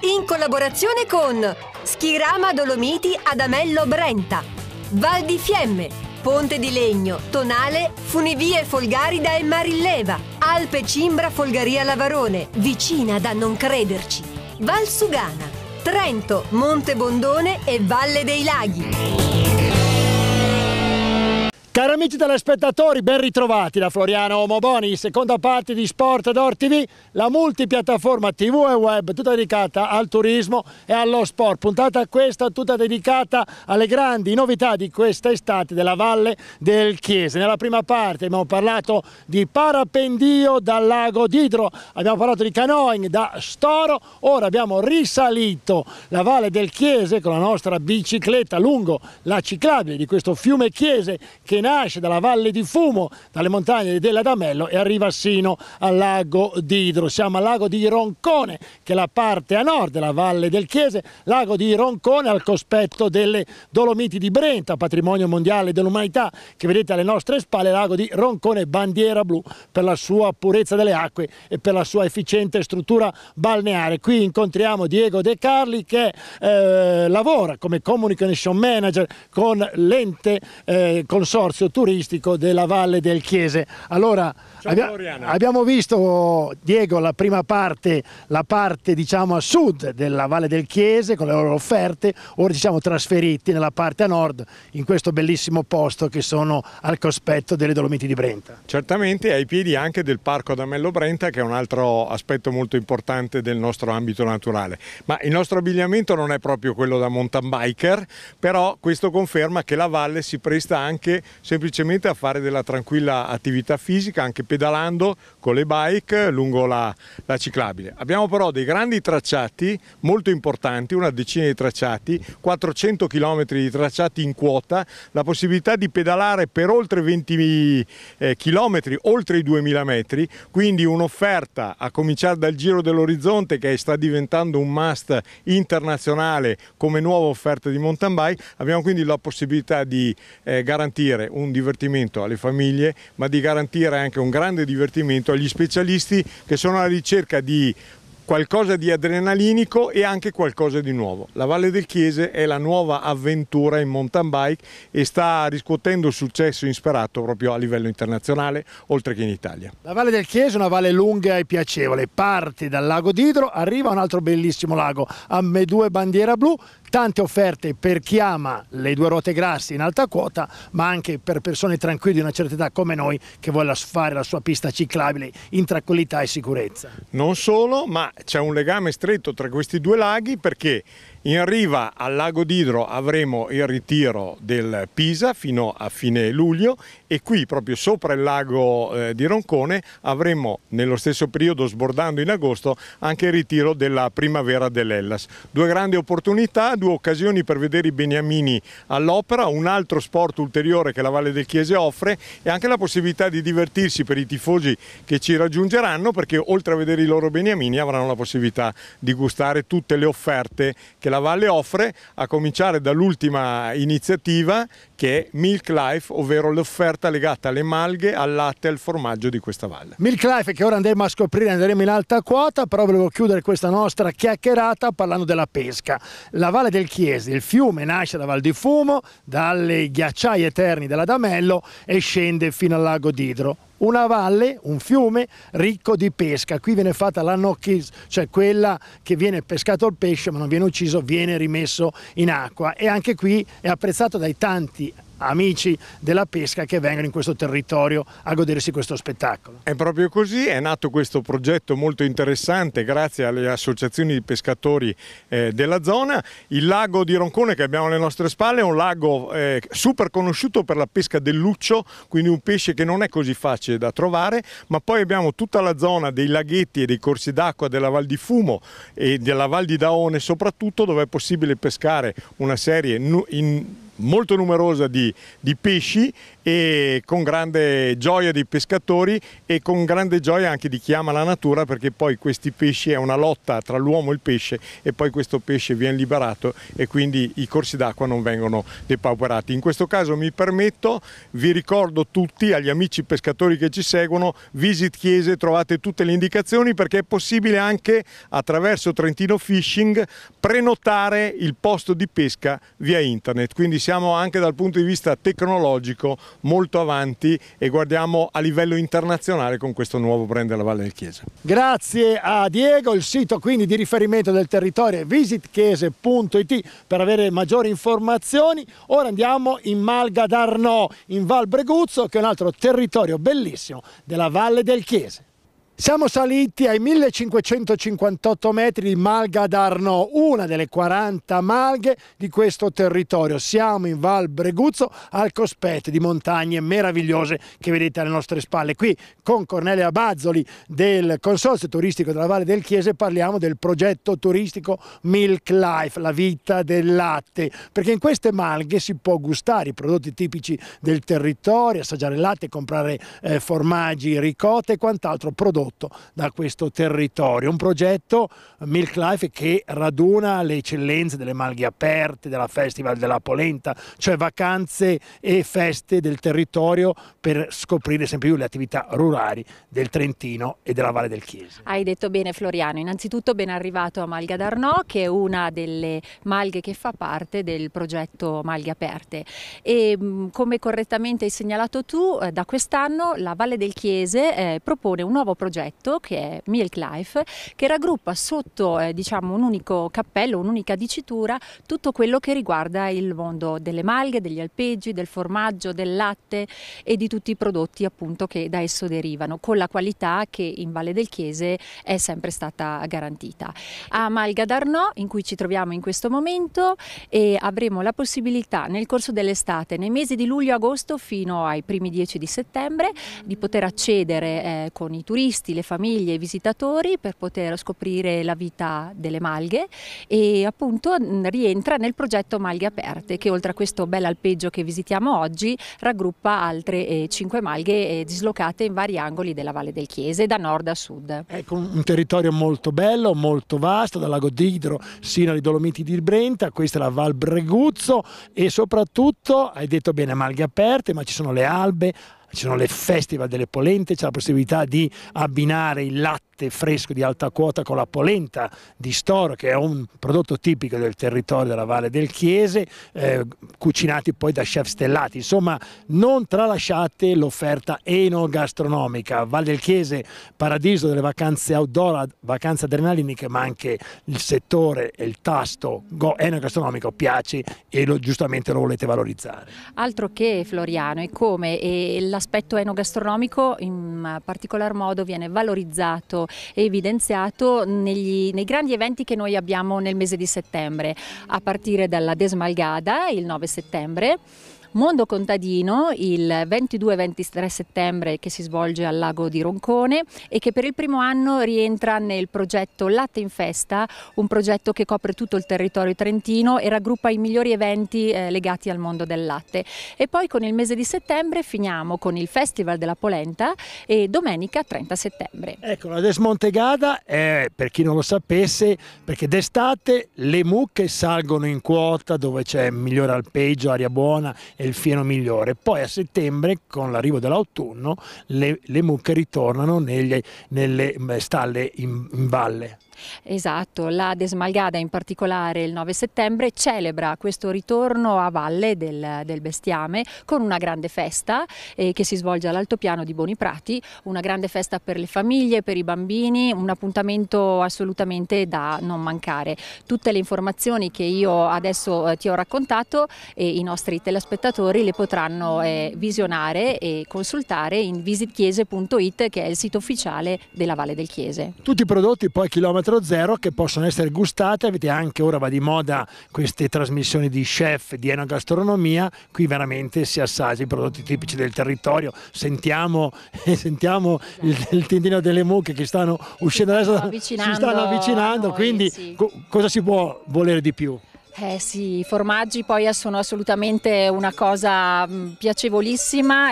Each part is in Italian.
in collaborazione con Schirama Dolomiti Adamello Brenta, Val di Fiemme, Ponte di Legno, Tonale, Funivie Folgarida e Marilleva, Alpe Cimbra Folgaria Lavarone, vicina da non crederci, Val Sugana, Trento, Monte Bondone e Valle dei Laghi. Cari amici telespettatori, ben ritrovati da Floriano Omoboni, seconda parte di Sport Door TV, la multipiattaforma TV e web tutta dedicata al turismo e allo sport. Puntata questa tutta dedicata alle grandi novità di questa estate della Valle del Chiese. Nella prima parte abbiamo parlato di parapendio dal lago d'Idro, abbiamo parlato di canoing da Storo, ora abbiamo risalito la Valle del Chiese con la nostra bicicletta lungo la ciclabile di questo fiume Chiese che in nasce dalla valle di Fumo, dalle montagne dell'Adamello e arriva sino al lago di Idro. Siamo al lago di Roncone, che è la parte a nord della valle del Chiese, lago di Roncone al cospetto delle Dolomiti di Brenta, patrimonio mondiale dell'umanità, che vedete alle nostre spalle, lago di Roncone, bandiera blu per la sua purezza delle acque e per la sua efficiente struttura balneare. Qui incontriamo Diego De Carli che eh, lavora come communication manager con l'ente eh, consorzio consorzio turistico della Valle del Chiese. Allora, abbi abbiamo visto, Diego, la prima parte, la parte diciamo a sud della Valle del Chiese con le loro offerte, ora ci siamo trasferiti nella parte a nord in questo bellissimo posto che sono al cospetto delle Dolomiti di Brenta. Certamente ai piedi anche del Parco d'Amello Brenta che è un altro aspetto molto importante del nostro ambito naturale, ma il nostro abbigliamento non è proprio quello da mountain biker, però questo conferma che la valle si presta anche semplicemente a fare della tranquilla attività fisica anche pedalando con le bike lungo la, la ciclabile. Abbiamo però dei grandi tracciati molto importanti, una decina di tracciati, 400 km di tracciati in quota, la possibilità di pedalare per oltre 20 km, eh, oltre i 2000 metri, quindi un'offerta a cominciare dal Giro dell'Orizzonte che sta diventando un must internazionale come nuova offerta di mountain bike, abbiamo quindi la possibilità di eh, garantire un divertimento alle famiglie ma di garantire anche un grande divertimento agli specialisti che sono alla ricerca di qualcosa di adrenalinico e anche qualcosa di nuovo. La Valle del Chiese è la nuova avventura in mountain bike e sta riscuotendo successo insperato proprio a livello internazionale, oltre che in Italia. La Valle del Chiese è una valle lunga e piacevole, parte dal lago d'Idro, arriva un altro bellissimo lago, a Medue Bandiera Blu, tante offerte per chi ama le due ruote grassi in alta quota, ma anche per persone tranquille di una certa età come noi che vuole fare la sua pista ciclabile in tranquillità e sicurezza. Non solo, ma c'è un legame stretto tra questi due laghi perché in riva al lago d'Idro avremo il ritiro del Pisa fino a fine luglio e qui proprio sopra il lago eh, di Roncone avremo nello stesso periodo sbordando in agosto anche il ritiro della primavera dell'Ellas. Due grandi opportunità, due occasioni per vedere i beniamini all'opera, un altro sport ulteriore che la Valle del Chiese offre e anche la possibilità di divertirsi per i tifosi che ci raggiungeranno perché oltre a vedere i loro beniamini avranno la possibilità di gustare tutte le offerte che che la Valle offre, a cominciare dall'ultima iniziativa che è Milk Life, ovvero l'offerta legata alle malghe, al latte e al formaggio di questa valle. Milk Life che ora andremo a scoprire, andremo in alta quota, però volevo chiudere questa nostra chiacchierata parlando della pesca. La Valle del Chiesi, il fiume nasce da Val di Fumo, dalle ghiacciai eterni dell'Adamello e scende fino al lago d'Idro una valle, un fiume ricco di pesca. Qui viene fatta la no cioè quella che viene pescato il pesce ma non viene ucciso, viene rimesso in acqua e anche qui è apprezzato dai tanti amici della pesca che vengono in questo territorio a godersi questo spettacolo. È proprio così, è nato questo progetto molto interessante grazie alle associazioni di pescatori eh, della zona. Il lago di Roncone che abbiamo alle nostre spalle è un lago eh, super conosciuto per la pesca del luccio, quindi un pesce che non è così facile da trovare, ma poi abbiamo tutta la zona dei laghetti e dei corsi d'acqua della Val di Fumo e della Val di Daone soprattutto dove è possibile pescare una serie in molto numerosa di, di pesci e con grande gioia dei pescatori e con grande gioia anche di chi ama la natura perché poi questi pesci è una lotta tra l'uomo e il pesce e poi questo pesce viene liberato e quindi i corsi d'acqua non vengono depauperati. In questo caso mi permetto, vi ricordo tutti, agli amici pescatori che ci seguono, Visit Chiese trovate tutte le indicazioni perché è possibile anche attraverso Trentino Fishing prenotare il posto di pesca via internet, quindi siamo anche dal punto di vista tecnologico molto avanti e guardiamo a livello internazionale con questo nuovo brand della Valle del Chiesa. Grazie a Diego, il sito quindi di riferimento del territorio è visitchiese.it per avere maggiori informazioni. Ora andiamo in Malga d'Arno, in Val Breguzzo, che è un altro territorio bellissimo della Valle del Chiese. Siamo saliti ai 1558 metri di Malga d'Arno, una delle 40 malghe di questo territorio. Siamo in Val Breguzzo, al cospetto di montagne meravigliose che vedete alle nostre spalle. Qui con Cornelia Bazzoli del Consorzio Turistico della Valle del Chiese parliamo del progetto turistico Milk Life, la vita del latte, perché in queste malghe si può gustare i prodotti tipici del territorio, assaggiare il latte, comprare eh, formaggi, ricotta e quant'altro prodotto prodotto da questo territorio. Un progetto eh, Milk Life che raduna le eccellenze delle malghe aperte, della Festival della Polenta, cioè vacanze e feste del territorio per scoprire sempre più le attività rurali del Trentino e della Valle del Chiese. Hai detto bene Floriano, innanzitutto ben arrivato a Malga d'Arnò che è una delle malghe che fa parte del progetto Malghe Aperte e mm, come correttamente hai segnalato tu eh, da quest'anno la Valle del Chiese eh, propone un nuovo progetto progetto che è Milk Life, che raggruppa sotto eh, diciamo, un unico cappello, un'unica dicitura, tutto quello che riguarda il mondo delle malghe, degli alpeggi, del formaggio, del latte e di tutti i prodotti appunto che da esso derivano, con la qualità che in Valle del Chiese è sempre stata garantita. A Malga d'Arnò, in cui ci troviamo in questo momento, avremo la possibilità nel corso dell'estate, nei mesi di luglio-agosto fino ai primi 10 di settembre, di poter accedere eh, con i turisti turisti, le famiglie i visitatori per poter scoprire la vita delle malghe e appunto rientra nel progetto Malghe Aperte che oltre a questo bel alpeggio che visitiamo oggi raggruppa altre eh, 5 malghe eh, dislocate in vari angoli della Valle del Chiese da nord a sud. Ecco un territorio molto bello, molto vasto, dal lago d'Idro sino alle Dolomiti di Brenta, questa è la Val Breguzzo e soprattutto, hai detto bene, Malghe Aperte, ma ci sono le albe, ci sono le festival delle polente, c'è la possibilità di abbinare il latte latte fresco di alta quota con la polenta di Storo, che è un prodotto tipico del territorio della Valle del Chiese, eh, cucinati poi da chef stellati. Insomma, non tralasciate l'offerta enogastronomica. Valle del Chiese, paradiso delle vacanze outdoor, vacanze adrenaliniche, ma anche il settore e il tasto enogastronomico piace e lo, giustamente lo volete valorizzare. Altro che Floriano e come l'aspetto enogastronomico in particolar modo viene valorizzato evidenziato negli, nei grandi eventi che noi abbiamo nel mese di settembre, a partire dalla Desmalgada il 9 settembre Mondo Contadino il 22-23 settembre che si svolge al lago di Roncone e che per il primo anno rientra nel progetto Latte in Festa, un progetto che copre tutto il territorio trentino e raggruppa i migliori eventi eh, legati al mondo del latte. E poi con il mese di settembre finiamo con il Festival della Polenta e domenica 30 settembre. Ecco, la Desmontegada è, per chi non lo sapesse, perché d'estate le mucche salgono in quota dove c'è migliore alpeggio, aria buona è il fieno migliore. Poi a settembre, con l'arrivo dell'autunno, le, le mucche ritornano negli, nelle eh, stalle in, in valle. Esatto, la Desmalgada in particolare il 9 settembre celebra questo ritorno a valle del, del bestiame con una grande festa eh, che si svolge all'altopiano di Boniprati, una grande festa per le famiglie, per i bambini, un appuntamento assolutamente da non mancare. Tutte le informazioni che io adesso eh, ti ho raccontato eh, i nostri telespettatori le potranno eh, visionare e consultare in visitchiese.it che è il sito ufficiale della Valle del Chiese. Tutti i prodotti poi chilometri chilometro che possono essere gustate, avete anche ora va di moda queste trasmissioni di chef, di enogastronomia, qui veramente si assaggia i prodotti tipici del territorio, sentiamo, eh, sentiamo il, il tendino delle mucche che stanno uscendo adesso, si stanno avvicinando, noi, quindi sì. co cosa si può volere di più? Eh sì, i formaggi poi sono assolutamente una cosa mm, piacevolissima,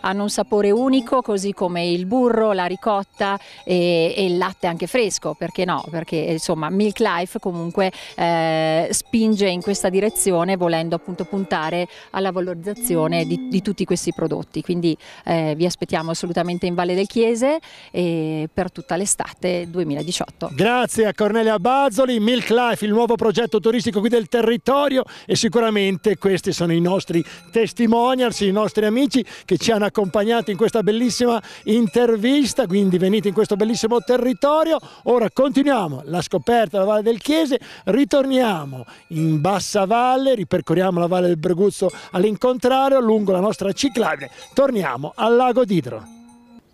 hanno un sapore unico così come il burro, la ricotta e, e, il latte anche fresco, perché no? Perché insomma Milk Life comunque eh, spinge in questa direzione volendo appunto puntare alla valorizzazione di, di tutti questi prodotti, quindi eh, vi aspettiamo assolutamente in Valle del Chiese per tutta l'estate 2018. Grazie a Cornelia Bazzoli, Milk Life, il nuovo progetto turistico turistico qui del territorio e sicuramente questi sono i nostri testimonials, i nostri amici che ci hanno accompagnato in questa bellissima intervista, quindi venite in questo bellissimo territorio. Ora continuiamo la scoperta della Valle del Chiese, ritorniamo in Bassa Valle, ripercorriamo la Valle del Breguzzo all'incontrario lungo la nostra ciclabile, torniamo al lago d'Idro.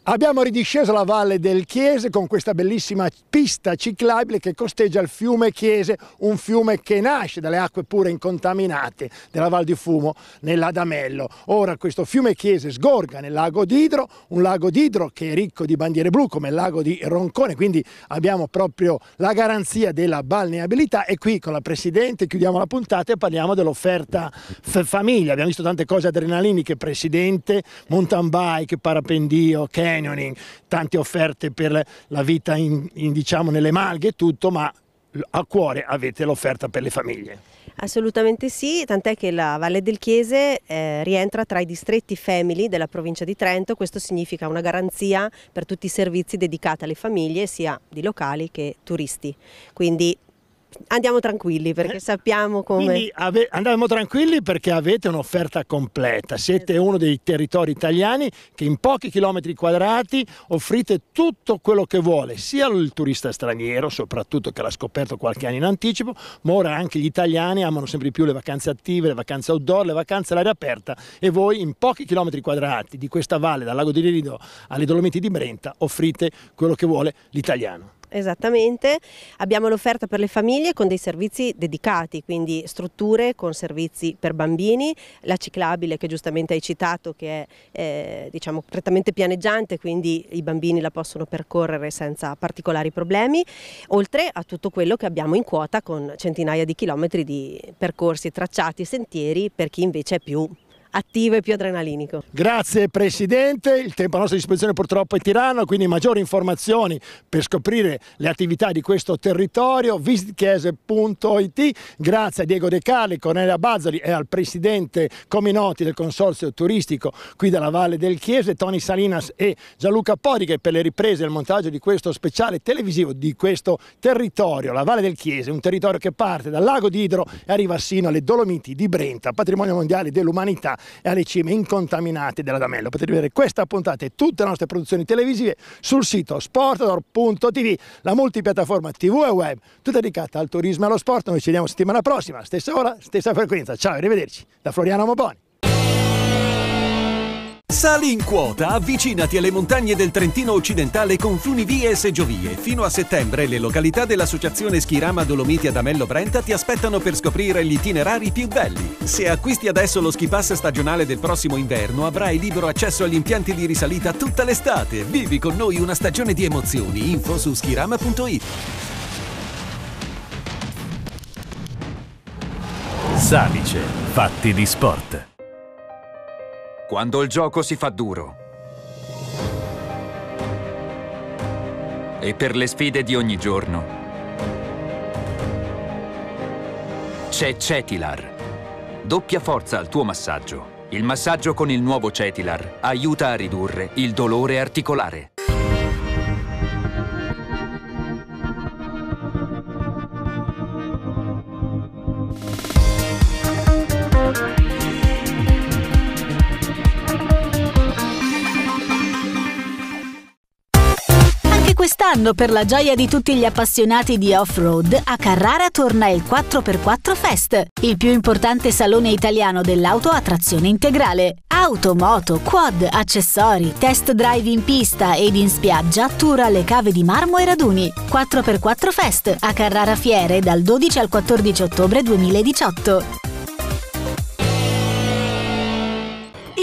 Abbiamo ridisceso la valle del Chiese con questa bellissima pista ciclabile che costeggia il fiume Chiese, un fiume che nasce dalle acque pure incontaminate della Val di Fumo nell'Adamello. Ora questo fiume Chiese sgorga nel lago d'Idro, un lago d'Idro che è ricco di bandiere blu come il lago di Roncone, quindi abbiamo proprio la garanzia della balneabilità e qui con la Presidente chiudiamo la puntata e parliamo dell'offerta famiglia. Abbiamo visto tante cose adrenaliniche, Presidente, mountain bike, parapendio, camp, canyoning, tante offerte per la vita in, in, diciamo, nelle malghe e tutto, ma a cuore avete l'offerta per le famiglie. Assolutamente sì, tant'è che la Valle del Chiese eh, rientra tra i distretti family della provincia di Trento, questo significa una garanzia per tutti i servizi dedicati alle famiglie sia di locali che turisti, quindi andiamo tranquilli perché eh, sappiamo come... ave- andiamo tranquilli perché avete un'offerta completa, siete esatto. uno dei territori italiani che in pochi chilometri quadrati offrite tutto quello che vuole, sia il turista straniero soprattutto che l'ha scoperto qualche anno in anticipo, ma ora anche gli italiani amano sempre più le vacanze attive, le vacanze outdoor, le vacanze all'aria aperta e voi in pochi chilometri quadrati di questa valle, dal lago di Lirido alle Dolomiti di Brenta, offrite quello che vuole l'italiano. Esattamente, abbiamo l'offerta per le famiglie con dei servizi dedicati, quindi strutture con servizi per bambini, la ciclabile che giustamente hai citato che è eh, diciamo, prettamente pianeggiante, quindi i bambini la possono percorrere senza particolari problemi, oltre a tutto quello che abbiamo in quota con centinaia di chilometri di percorsi tracciati, sentieri per chi invece è più attivo e più adrenalinico. Grazie Presidente, il tempo a nostra disposizione purtroppo è tirano, quindi maggiori informazioni per scoprire le attività di questo territorio, visitchiese.it, grazie a Diego De Carli, Cornelia Bazzoli e al Presidente Cominoti del Consorzio Turistico qui della Valle del Chiese, Tony Salinas e Gianluca Podiche per le riprese e il montaggio di questo speciale televisivo di questo territorio, la Valle del Chiese, un territorio che parte dal lago di Idro e arriva sino alle Dolomiti di Brenta, patrimonio mondiale dell'umanità e alle cime incontaminate dell'Adamello. Potete vedere questa puntata e tutte le nostre produzioni televisive sul sito sportador.tv, la multipiattaforma TV e web, tutta dedicata al turismo e allo sport. Noi ci vediamo settimana prossima, stessa ora, stessa frequenza. Ciao, arrivederci. Da Floriano Moboni. Sali in quota, avvicinati alle montagne del Trentino occidentale con funivie e seggiovie. Fino a settembre le località dell'associazione Schirama Dolomiti ad Amello Brenta ti aspettano per scoprire gli itinerari più belli. Se acquisti adesso lo ski pass stagionale del prossimo inverno avrai libero accesso agli impianti di risalita tutta l'estate. Vivi con noi una stagione di emozioni. Info su schirama.it Salice, fatti di sport quando il gioco si fa duro. E per le sfide di ogni giorno c'è Cetilar. Doppia forza al tuo massaggio. Il massaggio con il nuovo Cetilar aiuta a ridurre il dolore articolare. Quest'anno, per la gioia di tutti gli appassionati di off-road, a Carrara torna il 4x4 Fest, il più importante salone italiano dell'auto a trazione integrale. Auto, moto, quad, accessori, test drive in pista ed in spiaggia, tour alle cave di Marmo e Raduni. 4x4 Fest a Carrara Fiere dal 12 al 14 ottobre 2018.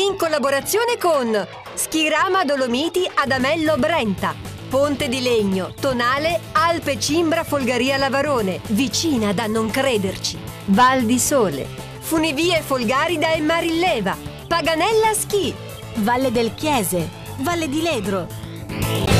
In collaborazione con Schirama Dolomiti Adamello Brenta Ponte di Legno, Tonale, Alpe Cimbra, Folgaria Lavarone, vicina da non crederci, Val di Sole, Funivie Folgarida e Marilleva, Paganella Schi, Valle del Chiese, Valle di Ledro.